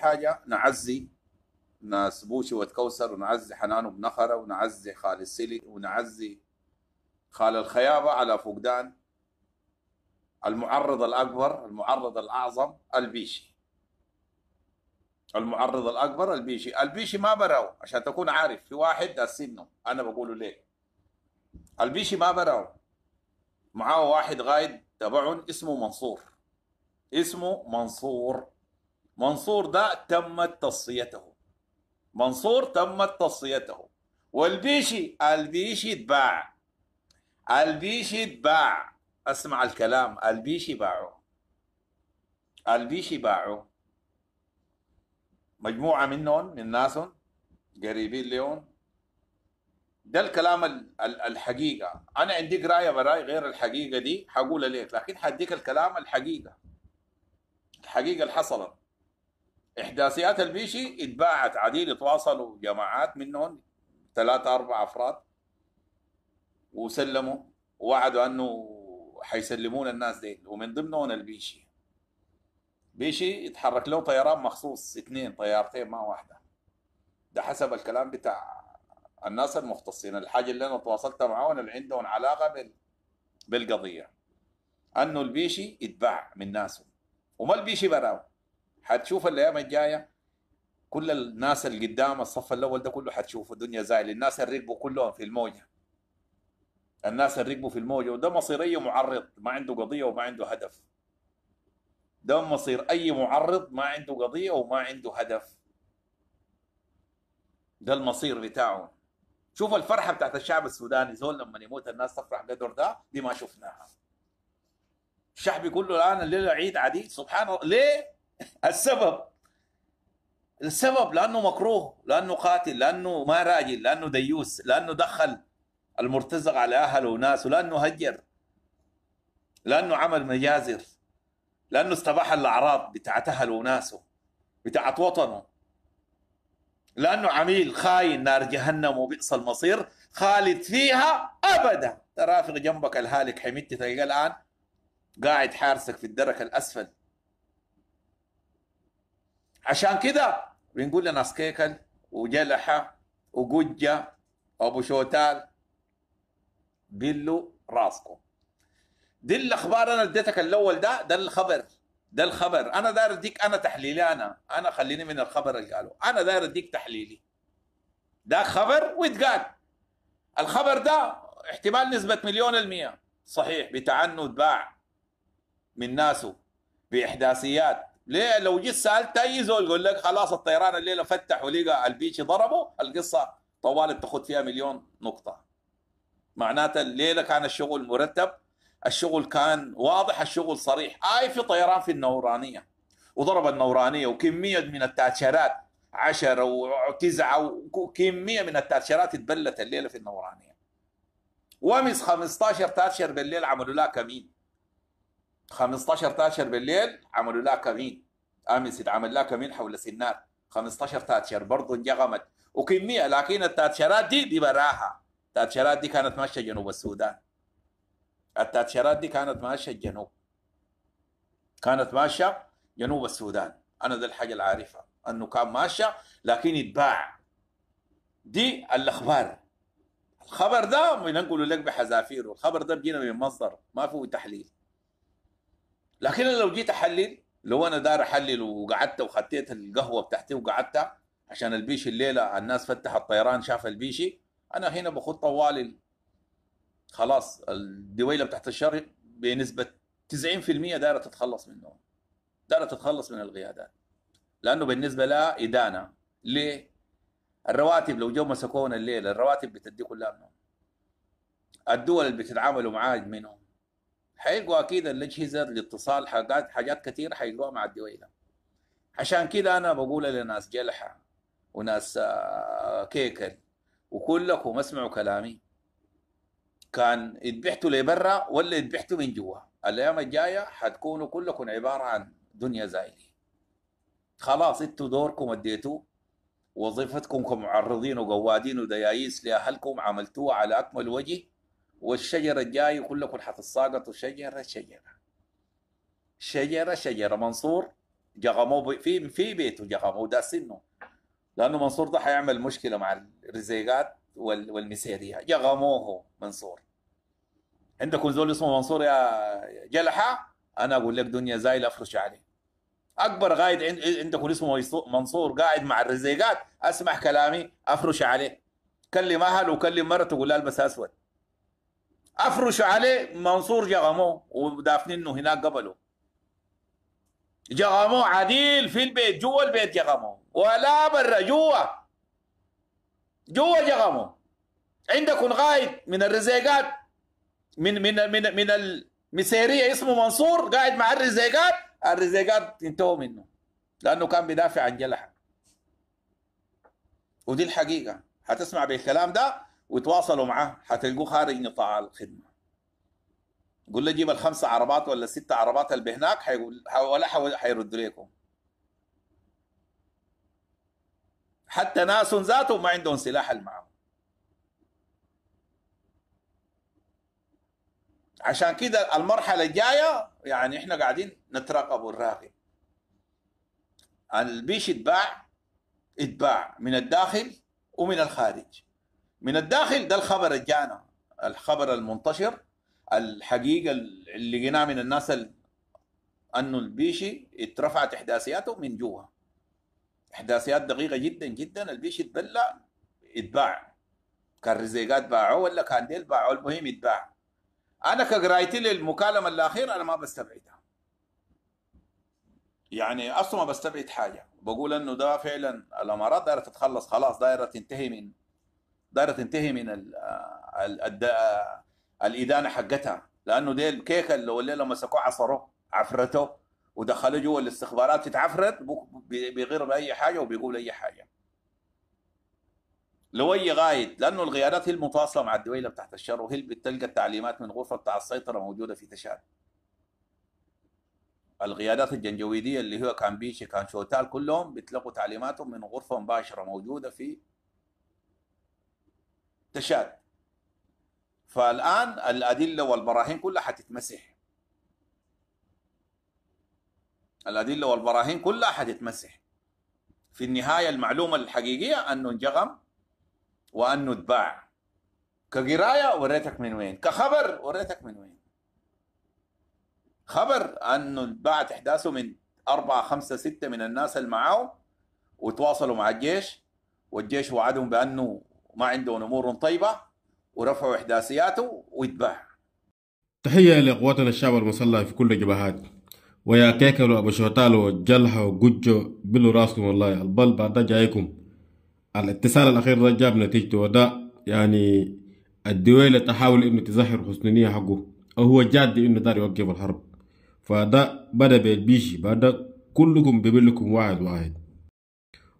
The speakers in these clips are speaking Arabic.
حاجه نعزي ناس بوشي وتكوثر ونعزي حنان وبنخره ونعزي خال السلي ونعزي خال الخيابه على فقدان المعرض الاكبر المعرض الاعظم البيشي المعرض الاكبر البيشي البيشي ما براو عشان تكون عارف في واحد سنه انا بقوله ليه البيشي ما براو معاه واحد غايد تبعه اسمه منصور اسمه منصور منصور ده تمت تصفيته منصور تمت تصفيته والبيشي البيشي اتباع البيشي اتباع اسمع الكلام البيشي باعوا البيشي باعوا مجموعة منهم من ناس قريبين لهم ده الكلام الحقيقة أنا عندي قراية براي غير الحقيقة دي حقولها لك لكن حديك الكلام الحقيقة الحقيقة اللي حصلت احداثيات البيشي اتباعت عديل تواصلوا جماعات منهم ثلاثة أربع أفراد وسلموا ووعدوا أنه حيسلمون الناس دي ومن ضمنهم البيشي بيشي يتحرك له طيران مخصوص اثنين طيارتين ما واحدة ده حسب الكلام بتاع الناس المختصين الحاجة اللي أنا تواصلت معاهم اللي عندهم علاقة بالقضية أنه البيشي اتباع من ناسه وما البيشي براهم حتشوف الايام الجايه كل الناس اللي قدام الصف الاول ده كله حتشوفوا الدنيا زايل الناس اللي ركبوا كلهم في الموجه الناس اللي ركبوا في الموجه وده مصير اي معرض ما عنده قضيه وما عنده هدف ده مصير اي معرض ما عنده قضيه وما عنده هدف ده المصير بتاعه شوف الفرحه بتاعت الشعب السوداني زول لما يموت الناس تفرح قدر ده دي ما شفناها الشعب كله الان الليله عيد عديد سبحان الله ليه؟ السبب السبب لانه مكروه لانه قاتل لانه ما راجل لانه ديوس لانه دخل المرتزق على اهله وناسه لانه هجر لانه عمل مجازر لانه استباح الاعراض بتاعت اهله وناسه بتاعت وطنه لانه عميل خاين نار جهنم وبئس المصير خالد فيها ابدا ترافق جنبك الهالك حميدتي تلقى الان قاعد حارسك في الدرك الاسفل عشان كده بنقول لناس كيكل وجلحة وقجة وابو شوتال قلوا راسكم دي الاخبار انا اديتك الاول ده ده الخبر ده الخبر انا داير اديك انا تحليلي انا انا خليني من الخبر اللي قالوا انا داير اديك تحليلي ده خبر ويتقال الخبر ده احتمال نسبة مليون المية صحيح بتعنت باع من ناسه بإحداثيات ليه لو جيت سالت اي زول يقول لك خلاص الطيران الليله فتح ولقى البيتش ضربه القصه طوال بتاخذ فيها مليون نقطه معناته الليله كان الشغل مرتب الشغل كان واضح الشغل صريح اي في طيران في النورانيه وضرب النورانيه وكميه من التاتشرات عشرة وتسعة وكمية من التاتشرات اتبلت الليلة في النورانية ومس 15 تاتشر بالليل عملوا لها كمين 15 تاشر بالليل عملوا لها كمين امس عمل لها كمين حول سنار 15 تاتشر برضه انجغمت وكميه لكن التاتشرات دي دي براها التاتشرات دي كانت ماشيه جنوب السودان التاتشرات دي كانت ماشيه جنوب كانت ماشيه جنوب السودان انا ذي الحاجه اللي عارفها انه كان ماشيه لكن اتباع دي الاخبار الخبر ده بننقله لك بحذافيره الخبر ده بيجينا من مصدر ما فيه تحليل لكن لو جيت احلل لو انا دار احلل وقعدت وخطيت القهوه بتاعتي وقعدت عشان البيشي الليله الناس فتح الطيران شاف البيشي انا هنا بخد طوالي خلاص الدويله بتاعت الشر بنسبه 90% دايره تتخلص منه دايره تتخلص من القيادات لانه بالنسبه لها ادانه ليه؟ الرواتب لو جو مسكونا الليله الرواتب بتدي كلها منهم الدول اللي بتتعاملوا معاه منهم حيلقوا اكيد الاجهزه الاتصال حاجات حاجات كثير حيلقوها مع الدويله عشان كده انا بقول لناس جلحه وناس آه، كيكل وكلكم اسمعوا كلامي كان اتبعتوا لبرا ولا ذبحتوا من جوا الايام الجايه حتكونوا كلكم عباره عن دنيا زايله خلاص انتوا دوركم اديتوه وظيفتكم كمعرضين وقوادين وديايس لاهلكم عملتوها على اكمل وجه والشجرة الجاي كلكم الساقط شجرة شجرة شجرة شجرة منصور جغمو في في بيته ده سنه لأنه منصور ده حيعمل مشكلة مع الرزيقات والمسيرية جغموه منصور عندكم زول اسمه منصور يا جلحة أنا أقول لك دنيا زايلة أفرش عليه أكبر قائد عندكم اسمه منصور قاعد مع الرزيقات أسمع كلامي أفرش عليه كلم أهله وكلم مرته وقول لها البس أسود افرشوا عليه منصور جغمو ودافنينه هناك قبله جغمو عديل في البيت جوا البيت جغمو ولا برا جوا جوا جغمو عندكم غايد من الرزيقات من من من من المسيريه اسمه منصور قاعد مع الرزيقات الرزيقات انتهوا منه لانه كان بيدافع عن جلحه ودي الحقيقه هتسمع بالكلام ده وتواصلوا معاه حتلقوه خارج نطاع الخدمه قول له جيب الخمسه عربات ولا الست عربات اللي هناك حيقول ولا حيردوا لكم حتى ناس ذاتهم ما عندهم سلاح معهم عشان كده المرحله الجايه يعني احنا قاعدين نترقب ونراقب البيش اتباع اتباع من الداخل ومن الخارج من الداخل ده الخبر الجانا جانا الخبر المنتشر الحقيقه اللي لقيناه من الناس انه البيشي اترفعت احداثياته من جوا احداثيات دقيقه جدا جدا البيشي تبلع اتباع كان رزيقات باعوه ولا كان ديل باعوه المهم اتباع انا كقرايتي للمكالمه الاخيره انا ما بستبعدها يعني اصلا ما بستبعد حاجه بقول انه ده فعلا الامارات دايره تتخلص خلاص دايره تنتهي من دايره تنتهي من ال آه، ال آه، الادانه حقتها لانه ديل كيك اللي ولا مسكوه عصروه عفرته ودخلوا جوا الاستخبارات تتعفرت بيغير باي حاجه وبيقول اي حاجه لو اي غايد لانه القيادات هي المتواصله مع الدويله بتاعت الشر وهي اللي بتلقى التعليمات من غرفه بتاع السيطره موجوده في تشاد القيادات الجنجويديه اللي هو كان بيشي كان شوتال كلهم بيتلقوا تعليماتهم من غرفه مباشره موجوده في تشاد فالآن الأدلة والبراهين كلها حتتمسح الأدلة والبراهين كلها حتتمسح في النهاية المعلومة الحقيقية أنه انجغم وأنه اتباع كقراية وريتك من وين كخبر وريتك من وين خبر أنه اتباعت أحداثه من أربعة خمسة ستة من الناس اللي معاه وتواصلوا مع الجيش والجيش وعدهم بأنه وما عندهم امور طيبه ورفعوا احداثياته ويتباع تحيه لقواتنا الشعب المسلح في كل الجبهات ويا كيكلو ابو شوتالو جلحه وجوجو بلو راسكم والله البل بعد جايكم الاتصال الاخير ده جاب نتيجته وده يعني الدويلة تحاول انه تزهر حسنية حقه او هو جاد انه دار يوقف الحرب فده بدا بيشي بدا كلكم ببلكم واحد واحد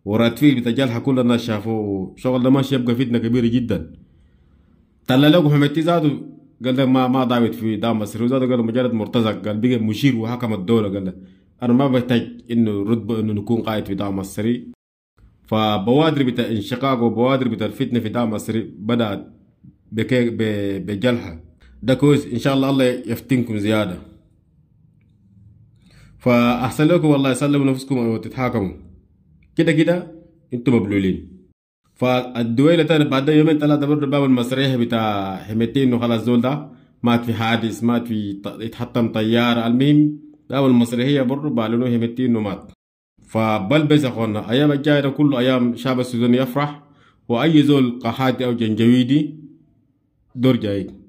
وراتفيل بتاع جالحة كل الناس شافوه شغل ده ماشي يبقى فتنة كبيرة جدا طلع لكم حميتي ذاته قال لك ما ما دعوت في دام مصر وزاد قال مجرد مرتزق قال بقى مشير وحكم الدوله قال له انا ما بحتاج انه رتبه انه نكون قائد في دام مصر فبوادر بتاع انشقاق وبوادر بتاع الفتنه في دام مصر بدات بجلحه ده كويس ان شاء الله الله يفتنكم زياده فاحسن لكم والله يسلم نفسكم وتتحاكموا كده كده انتم مبلولين فالدويلة تاني بعد يومين ثلاثة برضه باب المسرح بتاع حميتين وخلاص زول ده مات في حادث مات في اتحطم طيارة المهم باب المسرحية برضه بعلنوا حميتين ومات فبلبس اخوانا ايام الجاية كله ايام شعب السودان يفرح واي زول قحاتي او جنجويدي دور جايين